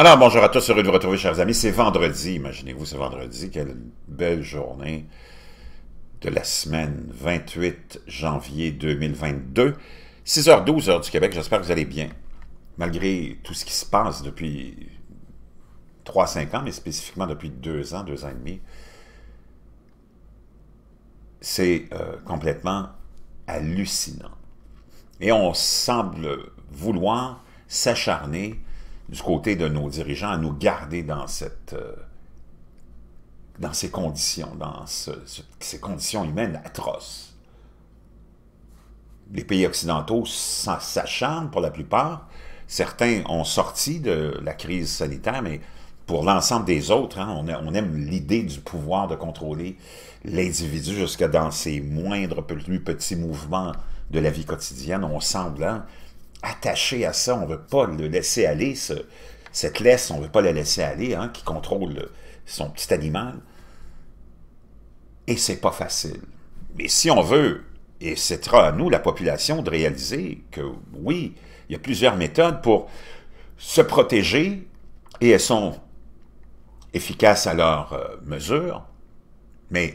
Alors, bonjour à tous, heureux de vous retrouver, chers amis. C'est vendredi, imaginez-vous, ce vendredi. Quelle belle journée de la semaine, 28 janvier 2022. 6h12, heure du Québec, j'espère que vous allez bien. Malgré tout ce qui se passe depuis 3-5 ans, mais spécifiquement depuis 2 ans, 2 ans et demi, c'est euh, complètement hallucinant. Et on semble vouloir s'acharner du côté de nos dirigeants à nous garder dans cette... Euh, dans ces conditions, dans ces conditions humaines atroces. Les pays occidentaux s'acharnent pour la plupart. Certains ont sorti de la crise sanitaire, mais pour l'ensemble des autres, hein, on, on, aime l'idée du pouvoir de contrôler l'individu jusqu'à dans ses moindres, plus petits mouvements de la vie quotidienne. On semble, hein attaché à ça, on ne veut pas le laisser aller, cette laisse, on ne veut pas la laisser aller, hein, qui contrôle son petit animal. Et c'est pas facile. Mais si on veut, et c'est à nous, la population, de réaliser que oui, il y a plusieurs méthodes pour se protéger, et elles sont efficaces à leur euh, mesure, mais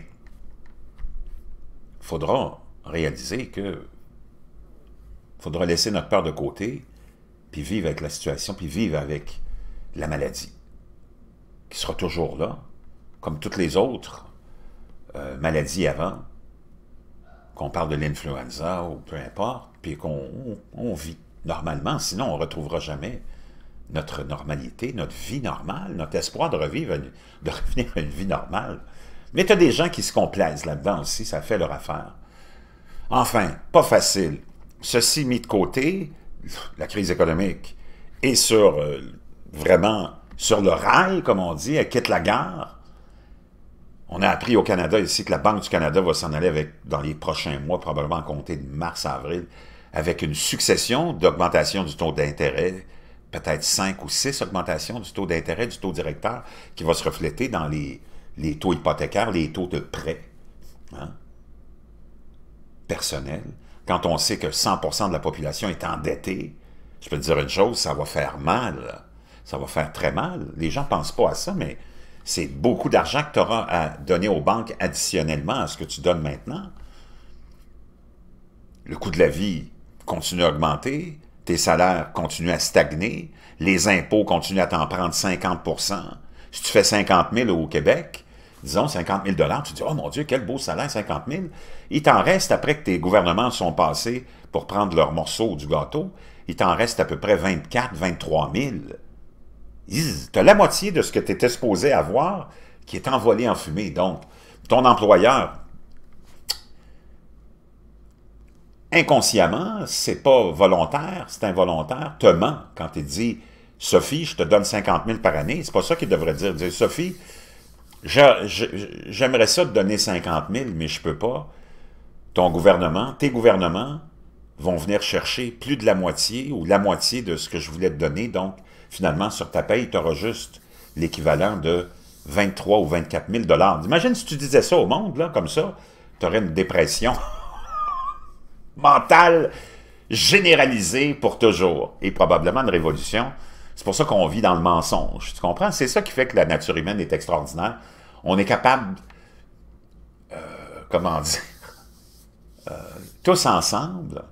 il faudra réaliser que faudra laisser notre peur de côté, puis vivre avec la situation, puis vivre avec la maladie, qui sera toujours là, comme toutes les autres euh, maladies avant, qu'on parle de l'influenza ou peu importe, puis qu'on on vit normalement, sinon on ne retrouvera jamais notre normalité, notre vie normale, notre espoir de, revivre de revenir à une vie normale. Mais tu as des gens qui se complaisent là-dedans aussi, ça fait leur affaire. Enfin, pas facile. Ceci mis de côté, la crise économique est sur, euh, vraiment, sur le rail, comme on dit, elle quitte la gare. On a appris au Canada ici que la Banque du Canada va s'en aller avec, dans les prochains mois, probablement compter de mars à avril, avec une succession d'augmentations du taux d'intérêt, peut-être cinq ou six augmentations du taux d'intérêt, du taux directeur, qui va se refléter dans les, les taux hypothécaires, les taux de prêt hein, personnel quand on sait que 100 de la population est endettée, je peux te dire une chose, ça va faire mal. Ça va faire très mal. Les gens ne pensent pas à ça, mais c'est beaucoup d'argent que tu auras à donner aux banques additionnellement à ce que tu donnes maintenant. Le coût de la vie continue à augmenter, tes salaires continuent à stagner, les impôts continuent à t'en prendre 50 Si tu fais 50 000 au Québec, disons 50 000 tu dis, oh mon Dieu, quel beau salaire, 50 000 Il t'en reste, après que tes gouvernements sont passés pour prendre leur morceau du gâteau, il t'en reste à peu près 24 23 000 tu as la moitié de ce que tu étais supposé avoir qui est envolé en fumée. Donc, ton employeur, inconsciemment, c'est pas volontaire, c'est involontaire, te ment quand il dit « Sophie, je te donne 50 000 par année », c'est pas ça qu'il devrait dire. dire « Sophie, j'aimerais ça te donner 50 000, mais je peux pas. Ton gouvernement, tes gouvernements vont venir chercher plus de la moitié ou la moitié de ce que je voulais te donner. Donc, finalement, sur ta paye, tu auras juste l'équivalent de 23 ou 24 000 Imagine si tu disais ça au monde, là, comme ça, tu aurais une dépression mentale généralisée pour toujours et probablement une révolution. C'est pour ça qu'on vit dans le mensonge. Tu comprends? C'est ça qui fait que la nature humaine est extraordinaire on est capable, euh, comment dire, euh, tous ensemble,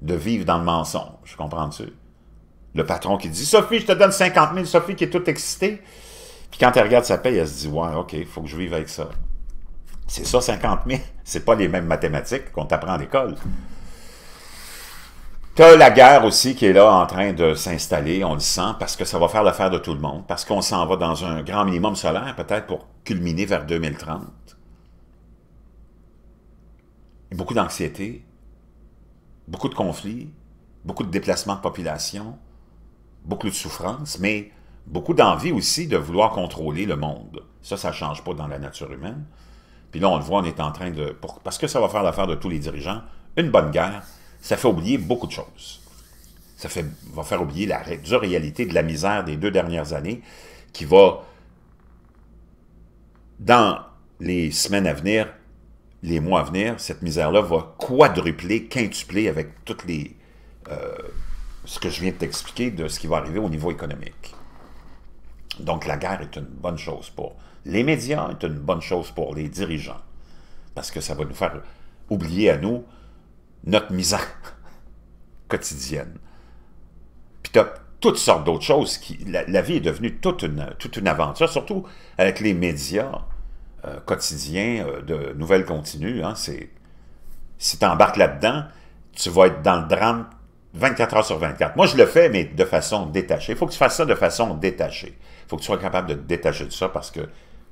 de vivre dans le mensonge. Je Comprends-tu? Le patron qui dit Sophie, je te donne 50 000, Sophie qui est toute excitée. Puis quand elle regarde sa paye, elle se dit Ouais, OK, il faut que je vive avec ça. C'est ça, 50 000. C'est pas les mêmes mathématiques qu'on t'apprend à l'école as la guerre aussi qui est là en train de s'installer, on le sent, parce que ça va faire l'affaire de tout le monde, parce qu'on s'en va dans un grand minimum solaire, peut-être pour culminer vers 2030. beaucoup d'anxiété, beaucoup de conflits, beaucoup de déplacements de population, beaucoup de souffrance, mais beaucoup d'envie aussi de vouloir contrôler le monde. Ça, ça ne change pas dans la nature humaine. Puis là, on le voit, on est en train de... parce que ça va faire l'affaire de tous les dirigeants, une bonne guerre ça fait oublier beaucoup de choses. Ça fait, va faire oublier la dure réalité de la misère des deux dernières années qui va, dans les semaines à venir, les mois à venir, cette misère-là va quadrupler, quintupler avec toutes les... Euh, ce que je viens de t'expliquer de ce qui va arriver au niveau économique. Donc la guerre est une bonne chose pour les médias, est une bonne chose pour les dirigeants, parce que ça va nous faire oublier à nous notre misère quotidienne. Puis as toutes sortes d'autres choses. Qui, la, vie est devenue toute une, aventure, surtout avec les médias euh, quotidiens euh, de nouvelles continues. Hein. si tu embarques là-dedans, tu vas être dans le drame 24 heures sur 24. Moi, je le fais, mais de façon détachée. Il faut que tu fasses ça de façon détachée. Il faut que tu sois capable de te détacher de ça parce que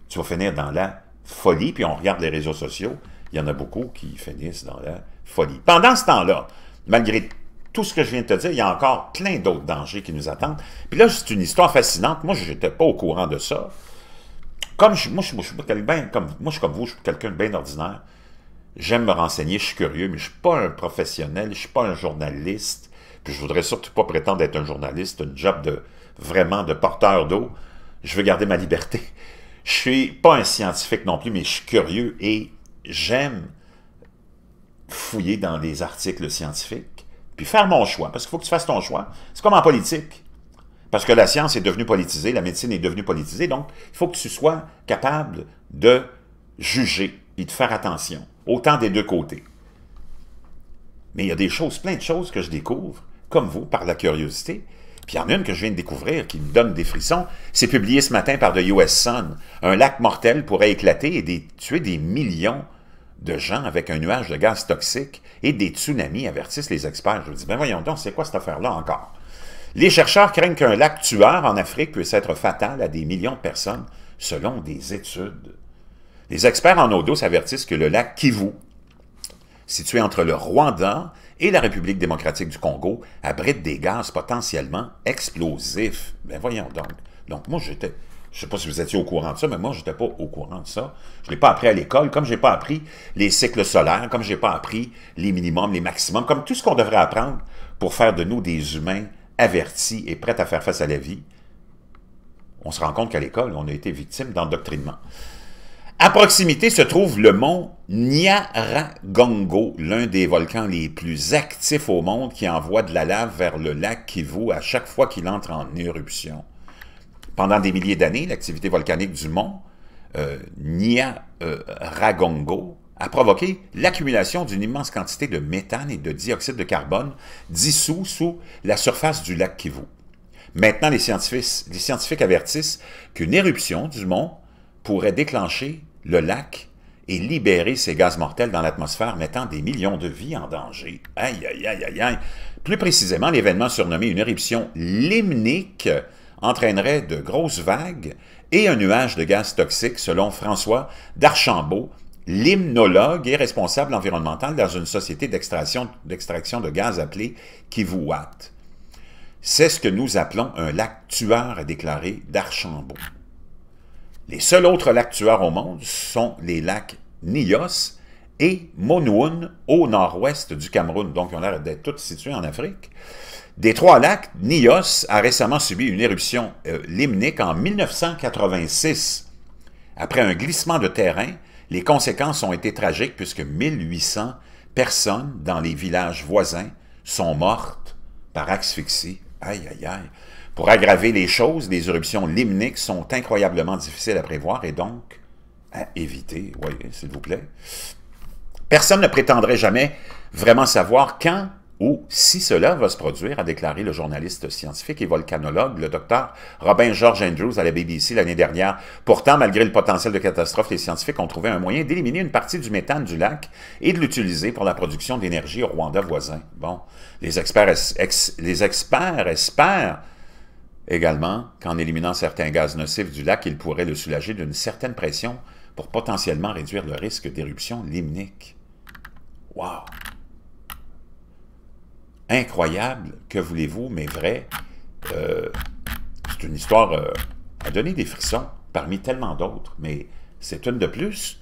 tu vas finir dans la folie, puis on regarde les réseaux sociaux, il y en a beaucoup qui finissent dans la folie. Pendant ce temps-là, malgré tout ce que je viens de te dire, il y a encore plein d'autres dangers qui nous attendent. Puis là, c'est une histoire fascinante. Moi, je n'étais pas au courant de ça. Comme je, moi, je, ben, comme, moi, je suis comme vous, je suis quelqu'un de bien ordinaire. J'aime me renseigner, je suis curieux, mais je ne suis pas un professionnel, je ne suis pas un journaliste. Puis je voudrais surtout pas prétendre être un journaliste, une job de vraiment de porteur d'eau. Je veux garder ma liberté. Je suis pas un scientifique non plus, mais je suis curieux et j'aime fouiller dans des articles scientifiques, puis faire mon choix, parce qu'il faut que tu fasses ton choix. C'est comme en politique. Parce que la science est devenue politisée, la médecine est devenue politisée, donc il faut que tu sois capable de juger et de faire attention, autant des deux côtés. Mais il y a des choses, plein de choses que je découvre, comme vous, par la curiosité, puis il y en a une que je viens de découvrir qui me donne des frissons. C'est publié ce matin par The US Sun. Un lac mortel pourrait éclater et tuer des millions de gens avec un nuage de gaz toxique et des tsunamis, avertissent les experts. Je me dis, ben voyons donc, c'est quoi cette affaire-là encore? Les chercheurs craignent qu'un lac tueur en Afrique puisse être fatal à des millions de personnes, selon des études. Les experts en eau douce avertissent que le lac Kivu, situé entre le Rwanda et la République démocratique du Congo abrite des gaz potentiellement explosifs. Ben voyons donc. Donc moi, j'étais... Je ne sais pas si vous étiez au courant de ça, mais moi, je n'étais pas au courant de ça. Je ne l'ai pas appris à l'école, comme je n'ai pas appris les cycles solaires, comme je n'ai pas appris les minimums, les maximums, comme tout ce qu'on devrait apprendre pour faire de nous des humains avertis et prêts à faire face à la vie. On se rend compte qu'à l'école, on a été victime d'endoctrinement. À proximité se trouve le mont Nyaragongo, l'un des volcans les plus actifs au monde qui envoie de la lave vers le lac Kivu à chaque fois qu'il entre en éruption. Pendant des milliers d'années, l'activité volcanique du mont euh, Nyaragongo a provoqué l'accumulation d'une immense quantité de méthane et de dioxyde de carbone dissous sous la surface du lac Kivu. Maintenant, les scientifiques avertissent qu'une éruption du mont pourrait déclencher le lac et libérer ses gaz mortels dans l'atmosphère, mettant des millions de vies en danger. Aïe, aïe, aïe, aïe, Plus précisément, l'événement surnommé une éruption limnique entraînerait de grosses vagues et un nuage de gaz toxique, selon François d'Archambault, limnologue et responsable environnemental dans une société d'extraction de gaz appelée Kivuat. C'est ce que nous appelons un lac tueur, a déclaré d'Archambault. Les seuls autres lacs tueurs au monde sont les lacs Nios et Monoun au nord-ouest du Cameroun. Donc, on a l'air d'être tous situés en Afrique. Des trois lacs, Nios a récemment subi une éruption euh, limnique en 1986. Après un glissement de terrain, les conséquences ont été tragiques puisque 1800 personnes dans les villages voisins sont mortes par asphyxie. Aïe, aïe, aïe. Pour aggraver les choses, les éruptions limniques sont incroyablement difficiles à prévoir et donc à éviter, oui, s'il vous plaît. Personne ne prétendrait jamais vraiment savoir quand ou si cela va se produire, a déclaré le journaliste scientifique et volcanologue, le docteur Robin George Andrews à la BBC l'année dernière. Pourtant, malgré le potentiel de catastrophe, les scientifiques ont trouvé un moyen d'éliminer une partie du méthane du lac et de l'utiliser pour la production d'énergie au Rwanda voisin. Bon, les experts, les experts espèrent Également qu'en éliminant certains gaz nocifs du lac, il pourrait le soulager d'une certaine pression pour potentiellement réduire le risque d'éruption limnique. Wow! Incroyable, que voulez-vous, mais vrai. Euh, c'est une histoire euh, à donner des frissons parmi tellement d'autres, mais c'est une de plus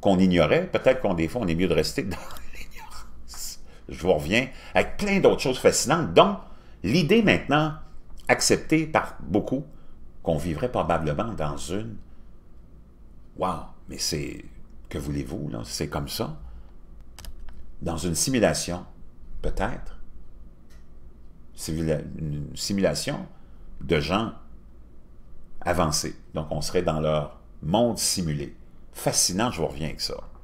qu'on ignorait. Peut-être qu'on des on est mieux de rester dans l'ignorance. Je vous reviens avec plein d'autres choses fascinantes, dont L'idée maintenant, acceptée par beaucoup, qu'on vivrait probablement dans une... waouh mais c'est... Que voulez-vous, là? C'est comme ça. Dans une simulation, peut-être. Une simulation de gens avancés. Donc, on serait dans leur monde simulé. Fascinant, je vous reviens avec ça.